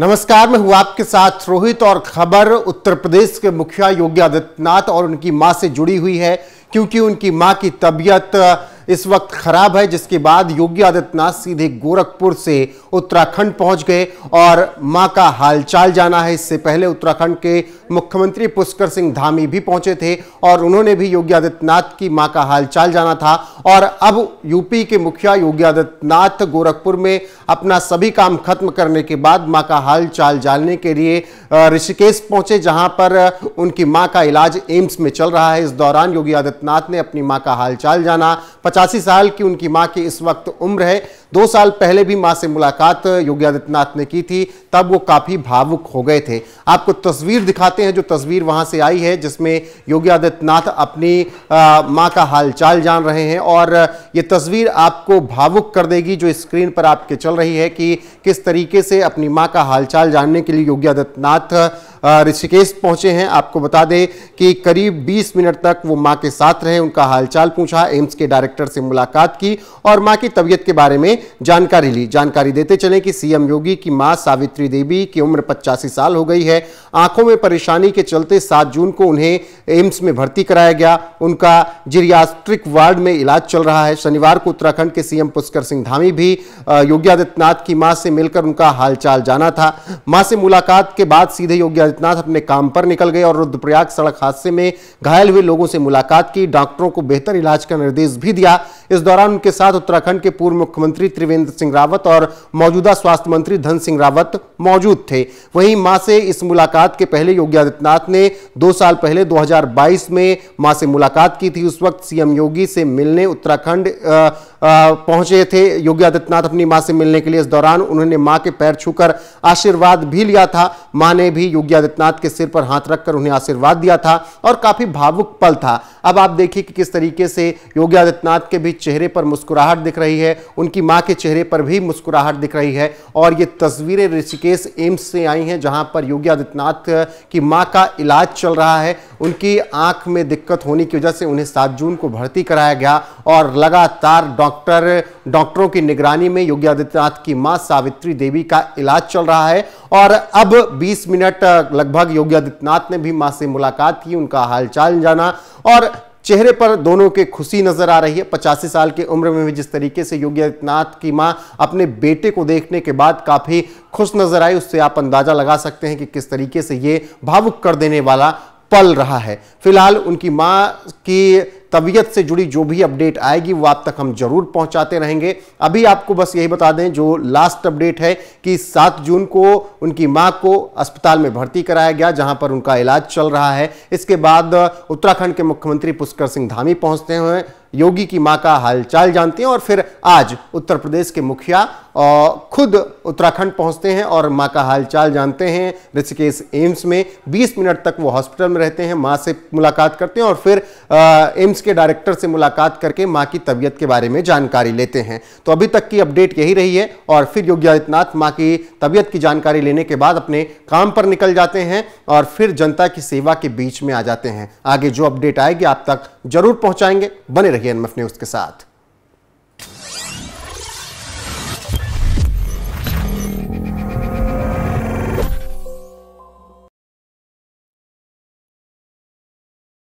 नमस्कार मैं हूं आपके साथ रोहित और खबर उत्तर प्रदेश के मुखिया योगी आदित्यनाथ और उनकी मां से जुड़ी हुई है क्योंकि उनकी मां की तबीयत इस वक्त खराब है जिसके बाद योगी आदित्यनाथ सीधे गोरखपुर से उत्तराखंड पहुंच गए और मां का हालचाल जाना है इससे पहले उत्तराखंड के मुख्यमंत्री पुष्कर सिंह धामी भी पहुंचे थे और उन्होंने भी योगी आदित्यनाथ की मां का हालचाल जाना था और अब यूपी के मुखिया योगी आदित्यनाथ गोरखपुर में अपना सभी काम खत्म करने के बाद मां का चाल जानने के लिए ऋषिकेश पहुंचे जहां पर उनकी मां का इलाज एम्स में चल रहा है इस दौरान योगी आदित्यनाथ ने अपनी मां का हालचाल जाना पचासी साल की उनकी मां की इस वक्त उम्र है दो साल पहले भी मां से मुलाकात योगी आदित्यनाथ ने की थी तब वो काफ़ी भावुक हो गए थे आपको तस्वीर दिखाते हैं जो तस्वीर वहां से आई है जिसमें योगी आदित्यनाथ अपनी मां का हालचाल जान रहे हैं और ये तस्वीर आपको भावुक कर देगी जो स्क्रीन पर आपके चल रही है कि किस तरीके से अपनी माँ का हालचाल जानने के लिए योगी आदित्यनाथ ऋषिकेश पहुंचे हैं आपको बता दें कि करीब 20 मिनट तक वो मां के साथ रहे उनका हालचाल पूछा एम्स के डायरेक्टर से मुलाकात की और मां की तबीयत के बारे में जानकारी ली जानकारी देते चले कि सीएम योगी की मां सावित्री देवी की उम्र पचासी साल हो गई है आंखों में परेशानी के चलते सात जून को उन्हें एम्स में भर्ती कराया गया उनका जिरियास्ट्रिक वार्ड में इलाज चल रहा है शनिवार को उत्तराखंड के सीएम पुष्कर सिंह धामी भी योगी आदित्यनाथ की मां से मिलकर उनका हालचाल जाना था मां से मुलाकात के बाद सीधे योगी ललितनाथ अपने काम पर निकल गए और रुद्रप्रयाग सड़क हादसे में घायल हुए लोगों से मुलाकात की डॉक्टरों को बेहतर इलाज का निर्देश भी दिया इस दौरान उनके साथ उत्तराखंड के पूर्व मुख्यमंत्री त्रिवेंद्र सिंह रावत और मौजूदा स्वास्थ्य मंत्री धन सिंह रावत मौजूद थे वहीं मां से इस मुलाकात के पहले योगी आदित्यनाथ ने दो साल पहले 2022 में मां से मुलाकात की थी उस वक्त सीएम योगी से मिलने उत्तराखंड पहुंचे थे योगी आदित्यनाथ अपनी मां से मिलने के लिए इस दौरान उन्होंने मां के पैर छूकर आशीर्वाद भी लिया था मां ने भी योगी आदित्यनाथ के सिर पर हाथ रखकर उन्हें आशीर्वाद दिया था और काफी भावुक पल था अब आप देखिए कि किस तरीके से योगी आदित्यनाथ के भी चेहरे पर मुस्कुराहट दिख रही है उनकी माँ के चेहरे पर भी मुस्कुराहट दिख रही है और ये तस्वीरें ऋषिकेश एम्स से आई हैं जहाँ पर योगी आदित्यनाथ की माँ का इलाज चल रहा है उनकी आँख में दिक्कत होने की वजह से उन्हें सात जून को भर्ती कराया गया और लगातार डॉक्टर डॉक्टरों की निगरानी में योगी आदित्यनाथ की मां सावित्री देवी का इलाज चल रहा है और अब 20 मिनट लगभग योगी आदित्यनाथ ने भी मां से मुलाकात की उनका हालचाल जाना और चेहरे पर दोनों के खुशी नजर आ रही है पचासी साल की उम्र में भी जिस तरीके से योगी आदित्यनाथ की मां अपने बेटे को देखने के बाद काफी खुश नजर आई उससे आप अंदाजा लगा सकते हैं कि किस तरीके से ये भावुक कर देने वाला पल रहा है फिलहाल उनकी मां की तबीयत से जुड़ी जो भी अपडेट आएगी वो आप तक हम जरूर पहुंचाते रहेंगे अभी आपको बस यही बता दें जो लास्ट अपडेट है कि सात जून को उनकी मां को अस्पताल में भर्ती कराया गया जहां पर उनका इलाज चल रहा है इसके बाद उत्तराखंड के मुख्यमंत्री पुष्कर सिंह धामी पहुंचते हुए योगी की मां का हालचाल जानते हैं और फिर आज उत्तर प्रदेश के मुखिया खुद उत्तराखंड पहुंचते हैं और माँ का हालचाल जानते हैं ऋषिकेश एम्स में 20 मिनट तक वो हॉस्पिटल में रहते हैं माँ से मुलाकात करते हैं और फिर एम्स के डायरेक्टर से मुलाकात करके माँ की तबीयत के बारे में जानकारी लेते हैं तो अभी तक की अपडेट यही रही है और फिर योगी आदित्यनाथ माँ की तबीयत की जानकारी लेने के बाद अपने काम पर निकल जाते हैं और फिर जनता की सेवा के बीच में आ जाते हैं आगे जो अपडेट आएगी आप तक जरूर पहुँचाएंगे बने रहिए एन न्यूज़ के साथ